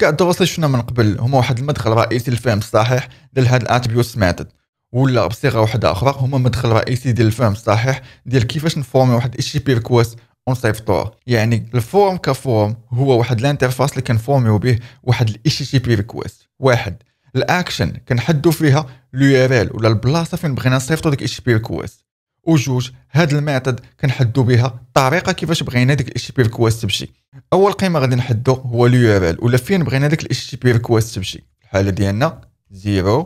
كاع الدروس اللي شفنا من قبل هما واحد المدخل رئيسي للفهم الصحيح ديال هاد الاتريبيوتس ميثود ولا بصيغه واحده اخرى هما مدخل رئيسي ديال الفهم الصحيح ديال كيفاش نفورمي واحد الاتش بي ريكويست ونصيفطوه يعني الفورم كفورم هو واحد الانترفاس اللي كنفورميو به واحد الاتش تي بي ريكويست واحد الاكشن كنحدو فيها اليو ار ال ولا البلاصه فين بغينا نصيفطو ديك اتش بي ريكويست وجوج هاد الميثود كنحدو بها الطريقه كيفاش بغينا ديك الاتش تي بي ريكويست تمشي اول قيمه غادي نحدو هو اليو ار ال ولا فين بغينا ديك الاتش تي بي ريكويست تمشي الحاله ديالنا 0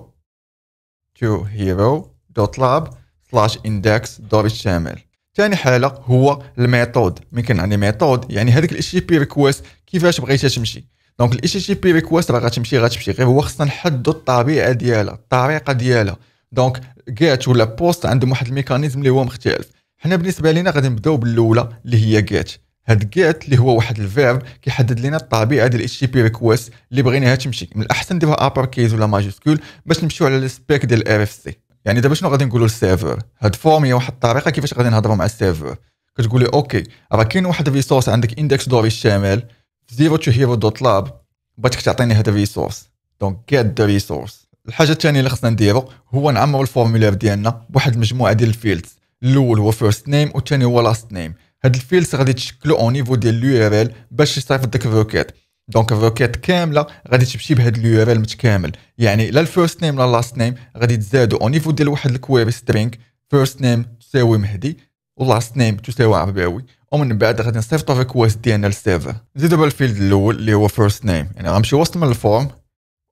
to هيرو دوت لاب سلاش اندكس دور الشمال ثاني حاله هو الميثود كان كنعني ميثود يعني هذيك الاتش تي بي ريكويست كيفاش بغيتها تمشي دونك الاتش تي بي ريكويست راه غتمشي غتمشي غير هو خصنا نحدو الطبيعه ديالها الطريقه ديالها دونك جات ولا بوست عندهم واحد الميكانيزم اللي هو مختلف حنا بالنسبه لينا غادي نبداو بالاولى اللي هي جات هاد جات اللي هو واحد الفيرب كيحدد لنا الطبيعه ديال الاتش تي بي ريكويست اللي بغيناها تمشي من الاحسن نديرها ابر كيز ولا ماجيسكول باش نمشيو على السبيك ديال الار اف سي يعني دابا شنو غادي نقولوا للسيرفر هاد فورم هي واحد الطريقه كيفاش غادي نهضروا مع السيرفر كتقول اوكي راه كاين واحد الريسورس عندك اندكس دوري الشمال زيرو تو هيرو دوت لاب بغيتك تعطيني هاد الريسورس دونك جيت ذا ريسورس الحاجه الثانيه اللي خصنا نديرو هو نعمرو الفورمولير ديالنا بواحد المجموعه ديال الفيلدز الاول هو فيرست نيم والثاني هو لاست نيم هاد الفيلدز غادي تشكلو اون نيفو ديال اليو ار ال باش يصيفط ديك الروكيت دونك الروكيت كامله غادي تمشي بهاد اليو ار ال متكامل يعني لا الفيرست نيم لا لاست نيم غادي تزادو اون نيفو ديال واحد الكويري سترينغ فيرست نيم تساوي مهدي ولاست نيم تساوي عرباوي ومن بعد غادي نصيفطو ريكويست ديالنا للسيرفر نزيدو بالفيلد الاول اللي هو فيرست نيم يعني غنمشي وسط من الفورم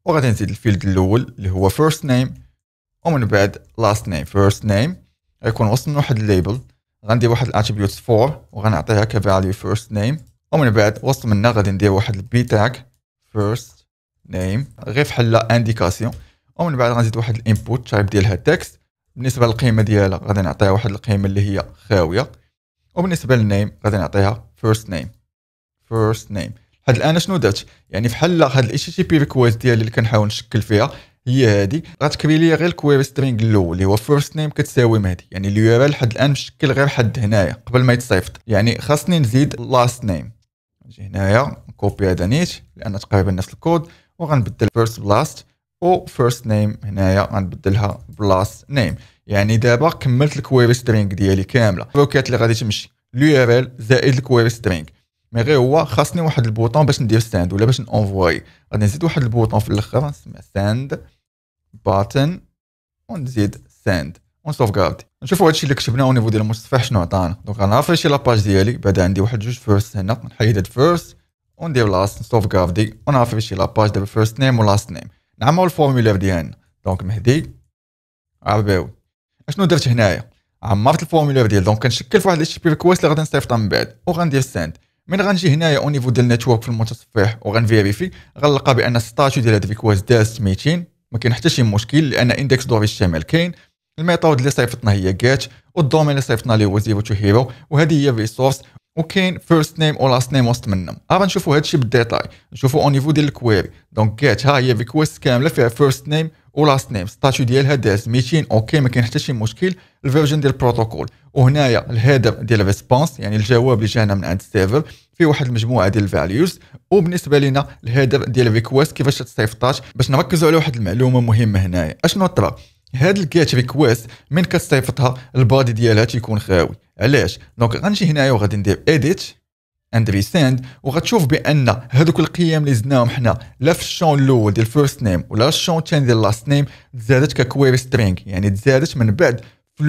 وغادي نزيد الفيلد الاول اللي هو فيرست نيم ومن بعد لاست نيم فيرست نيم غيكون وصلنا واحد الليبل غندير واحد الاتريبيوت 4 وغنعطيها كفاليو فيرست نيم ومن بعد وسط منها غادي ندير واحد البي تاك فيرست نيم غير فحال انديكاسيون ومن بعد غنزيد واحد الانبوت تايب ديالها تكست بالنسبه للقيمه ديالها غادي نعطيها واحد القيمه اللي هي خاويه وبالنسبه للنيم غادي نعطيها فيرست نيم فيرست نيم هاد الان شنو درت يعني فحال هاد الاتش تي بي ريكويست ديالي اللي كنحاول نشكل فيها هي هادي غتكري لي غير الكويري سترينغ الاول اللي هو فيرست نيم كتساوي مهدي يعني اليو ار لحد الان مشكل غير حد هنايا قبل ما يتصيفط يعني خاصني نزيد لاست نيم نجي هنايا نكوبي هذا نيت لان تقريبا نفس الكود وغنبدل فيرست بلاست و فيرست نيم هنايا غنبدلها بلاست نيم يعني دابا كملت الكويري سترينغ ديالي كامله الروكات اللي غادي تمشي اليو ار ال زائد الكويري سترينغ مي غير هو خاصني واحد البوطون باش ندير ساند ولا باش نونفواي غادي نزيد واحد البوطون في الاخر نسميه ساند باتن ونزيد ساند ونسوفغاردي نشوفوا هادشي اللي كتبناه او نيفو ديال المتصفح شنو عطانا دونك غنرفريشي لاباج ديالي بعدا عندي واحد جوج فيرست هنا نحيد هاد فيرست وندير لاست نسوفغاردي ونرفريشي لاباج دابا فيرست نيم ولاست نيم نعمرو الفورمولير ديالنا دونك مهدي عرباوي اشنو درت هنايا عمرت الفورمولير ديال دونك كنشكل في واحد الاتش ريكويست اللي غادي نصيفطها من بعد وغندير ساند من غنجي هنايا او نيفو ديال النيتورك في المتصفح وغنفيريفي غنلقى بان ستاتيو ديال هاد ريكويست دازت 200 ما كاين حتى شي مشكل لان اندكس دوري الشمال كاين الميثود اللي صيفطنا هي جات والدومين اللي صيفطنا ليه هو زيرو تو هيرو وهذه هي الريسورس وكاين فيرست نيم او لاست نيم وسط منهم آه، نشوفوا هذا هادشي بالديتاي نشوفوا او نيفو ديال الكويري دونك جات ها هي ريكويست كامله فيها فيرست نيم ولاست نيم ستاتيو ديالها داز 200 اوكي ما كاين حتى شي مشكل الفيرجن ديال البروتوكول وهنايا الهيدر ديال ريسبونس يعني الجواب اللي جانا من عند السيرفر في واحد المجموعه ديال الفاليوز وبالنسبه لنا الهيدر ديال ريكويست كيفاش تصيفطاش باش نركزوا على واحد المعلومه مهمه هنايا اشنو طرا هاد الكيت ريكويست من كتصيفطها البادي ديالها تيكون خاوي علاش دونك غنجي هنايا وغادي ندير اديت اند ريسند وغتشوف بان هذوك القيم اللي زدناهم حنا لا في الشون الاول ديال فيرست نيم ولا الشون الثاني ديال لاست نيم تزادت ككويري سترينغ يعني تزادت من بعد في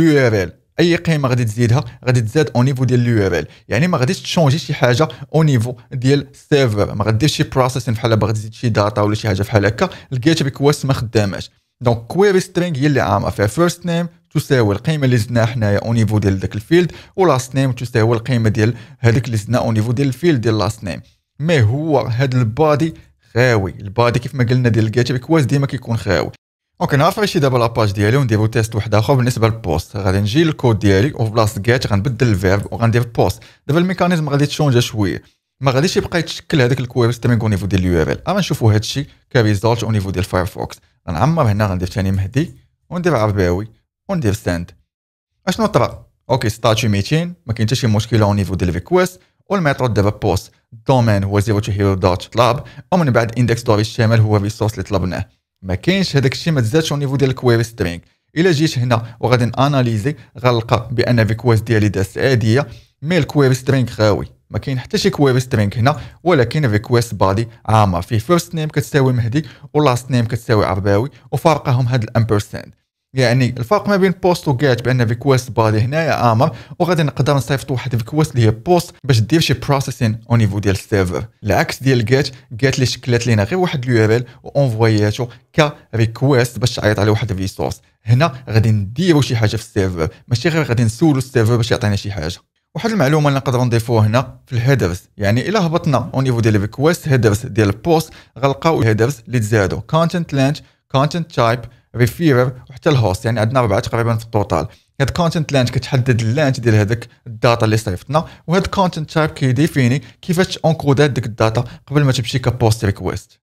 اي قيمه غادي تزيدها غادي تزاد او نيفو ديال اليو ار ال يعني ما غاديش تشونجي شي حاجه او نيفو ديال السيرفر ما غاديش شي بروسيسين بحال باغي تزيد شي داتا ولا شي حاجه بحال هكا الجيت ريكويست ما خداماش دونك كويري سترينغ هي اللي عامه فيها فيرست نيم تساوي القيمه اللي زدناها حنايا او نيفو ديال داك الفيلد ولاست نيم تساوي القيمه ديال هذيك اللي زدنا او نيفو ديال الفيلد ديال لاست نيم مي هو هاد البادي خاوي البادي كيف ما قلنا ديال الجيت ريكويست ديما كيكون خاوي اوكي نعرف غيشي دابا لاباج ديالي ونديرو تيست واحد اخر بالنسبه للبوست غادي نجي للكود ديالي وفي بلاصه جيت غنبدل الفيرب وغندير بوست دابا الميكانيزم غادي تشونجا شويه ما غاديش يبقى يتشكل هذاك الكويري ستريمينغ او نيفو ديال اليو ار ال اما نشوفو هادشي كريزولت او نيفو ديال فايرفوكس غنعمر هنا غندير ثاني مهدي وندير عرباوي وندير ساند اشنو طرا اوكي ستاتيو ميتين ما كاين حتى شي مشكله او نيفو ديال ريكويست والميثود دابا بوست الدومين هو زيرو تو هيرو دوت طلب ومن بعد اندكس دوري الشامل هو الريسورس اللي طلبناه ما كاينش هذاك الشيء ما تزادش او نيفو ديال الكويري سترينغ الا جيت هنا وغادي ناناليزي غنلقى بان فيكواز ديالي دازت عاديه مي الكويري سترينغ غاوي ما كاين حتى شي كويري سترينغ هنا ولكن ريكويست بادي عامه فيه فيرست نيم كتساوي مهدي ولاست نيم كتساوي عرباوي وفارقهم هاد الامبرسنت يعني الفرق ما بين بوست وجيت بان ريكويست بالي هنايا امر وغادي نقدر نصيفط واحد ريكويست اللي هي بوست باش دير شي بروسيسين او نيفو ديال السيرفر العكس ديال جيت جيت اللي شكلت لينا غير واحد اليو ار ال ك ريكويست باش تعيط على واحد الريسورس هنا غادي نديرو شي حاجه في السيرفر ماشي غير غادي نسولو السيرفر باش يعطينا شي حاجه واحد المعلومه اللي نقدروا نضيفوها هنا في الهيدرز يعني الا هبطنا او نيفو ديال ريكويست هيدرز ديال البوست غنلقاو الهيدرز اللي تزادوا كونتنت لانج كونتنت تايب ريفيرر وحتى الهوست يعني عندنا اربعه تقريبا في التوتال هاد كونتنت لانش كتحدد اللانج ديال هذاك الداتا اللي صيفطنا وهاد كونتنت تايب كيديفيني كيفاش اونكودات ديك الداتا قبل ما تمشي كبوست ريكويست